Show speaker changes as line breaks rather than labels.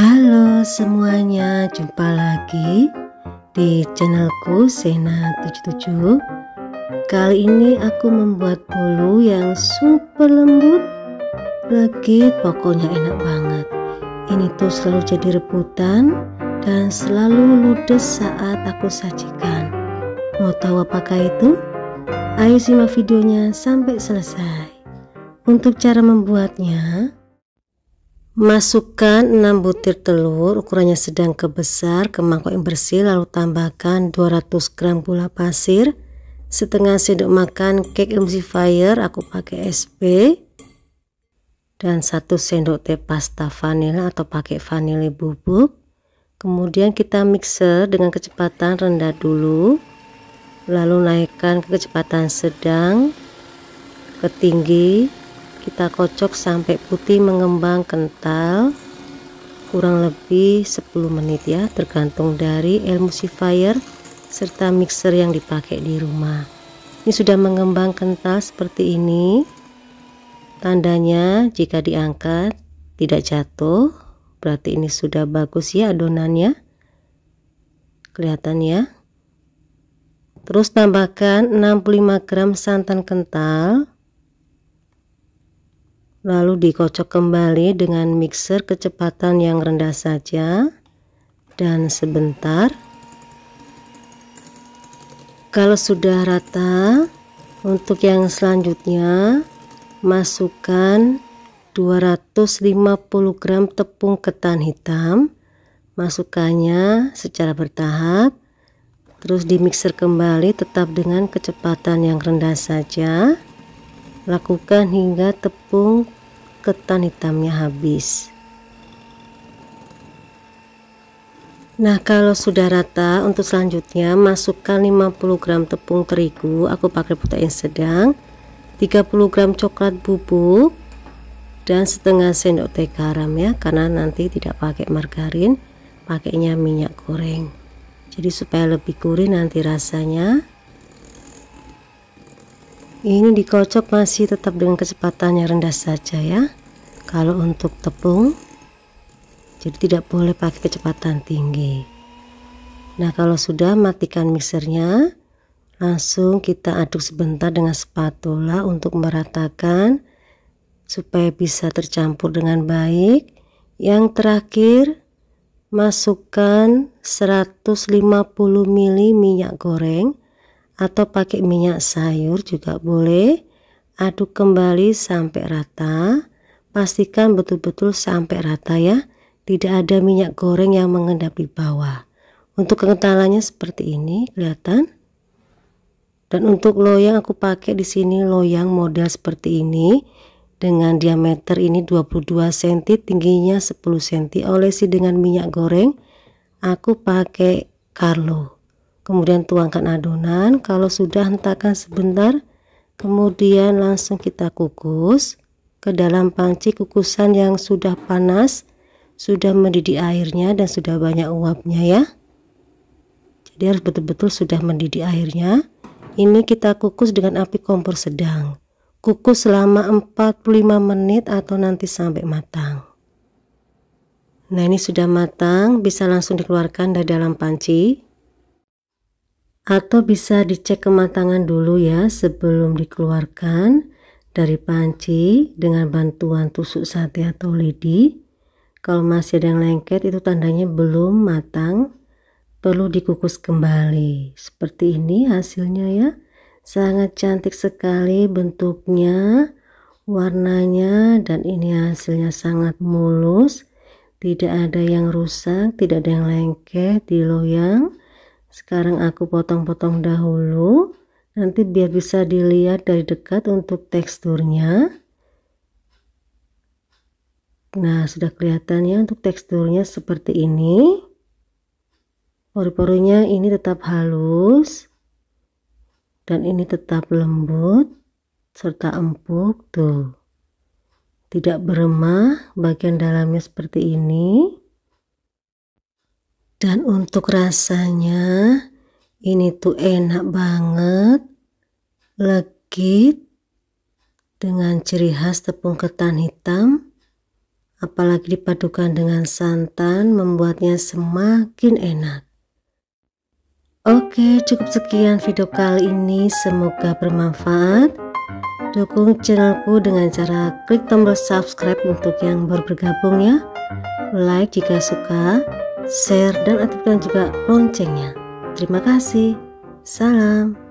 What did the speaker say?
Halo semuanya, jumpa lagi di channelku Sena77 Kali ini aku membuat bolu yang super lembut Legit, pokoknya enak banget Ini tuh selalu jadi rebutan dan selalu ludes saat aku sajikan Mau tahu apakah itu? Ayo simak videonya sampai selesai Untuk cara membuatnya, Masukkan 6 butir telur ukurannya sedang ke besar ke mangkok yang bersih lalu tambahkan 200 gram gula pasir, setengah sendok makan cake emulsifier aku pakai sp dan satu sendok teh pasta vanila atau pakai vanili bubuk. Kemudian kita mixer dengan kecepatan rendah dulu. Lalu naikkan ke kecepatan sedang ke tinggi kita kocok sampai putih mengembang kental kurang lebih 10 menit ya tergantung dari emulsifier serta mixer yang dipakai di rumah ini sudah mengembang kental seperti ini tandanya jika diangkat tidak jatuh berarti ini sudah bagus ya adonannya kelihatan ya terus tambahkan 65 gram santan kental lalu dikocok kembali dengan mixer kecepatan yang rendah saja dan sebentar kalau sudah rata untuk yang selanjutnya masukkan 250 gram tepung ketan hitam masukkannya secara bertahap terus dimixer kembali tetap dengan kecepatan yang rendah saja Lakukan hingga tepung ketan hitamnya habis. Nah, kalau sudah rata, untuk selanjutnya masukkan 50 gram tepung terigu, aku pakai putar sedang, 30 gram coklat bubuk, dan setengah sendok teh garam ya, karena nanti tidak pakai margarin, pakainya minyak goreng. Jadi supaya lebih gurih nanti rasanya ini dikocok masih tetap dengan kecepatannya rendah saja ya kalau untuk tepung jadi tidak boleh pakai kecepatan tinggi nah kalau sudah matikan mixernya langsung kita aduk sebentar dengan spatula untuk meratakan supaya bisa tercampur dengan baik yang terakhir masukkan 150 ml minyak goreng atau pakai minyak sayur juga boleh aduk kembali sampai rata pastikan betul-betul sampai rata ya tidak ada minyak goreng yang mengendap di bawah untuk kekentalannya seperti ini kelihatan dan untuk loyang aku pakai di sini loyang model seperti ini dengan diameter ini 22 cm tingginya 10 cm olesi dengan minyak goreng aku pakai Carlo kemudian tuangkan adonan kalau sudah hentakan sebentar kemudian langsung kita kukus ke dalam panci kukusan yang sudah panas sudah mendidih airnya dan sudah banyak uapnya ya jadi harus betul-betul sudah mendidih airnya ini kita kukus dengan api kompor sedang kukus selama 45 menit atau nanti sampai matang Nah ini sudah matang, bisa langsung dikeluarkan dari dalam panci atau bisa dicek kematangan dulu ya sebelum dikeluarkan dari panci dengan bantuan tusuk sate atau lidi kalau masih ada yang lengket itu tandanya belum matang perlu dikukus kembali seperti ini hasilnya ya sangat cantik sekali bentuknya warnanya dan ini hasilnya sangat mulus tidak ada yang rusak tidak ada yang lengket di loyang sekarang aku potong-potong dahulu, nanti biar bisa dilihat dari dekat untuk teksturnya. Nah, sudah kelihatannya untuk teksturnya seperti ini. Pori-porinya ini tetap halus dan ini tetap lembut serta empuk tuh. Tidak beremah, bagian dalamnya seperti ini. Dan untuk rasanya, ini tuh enak banget, legit, dengan ciri khas tepung ketan hitam, apalagi dipadukan dengan santan, membuatnya semakin enak. Oke, cukup sekian video kali ini. Semoga bermanfaat. Dukung channelku dengan cara klik tombol subscribe untuk yang baru bergabung ya. Like jika suka share, dan aktifkan juga loncengnya. Terima kasih. Salam.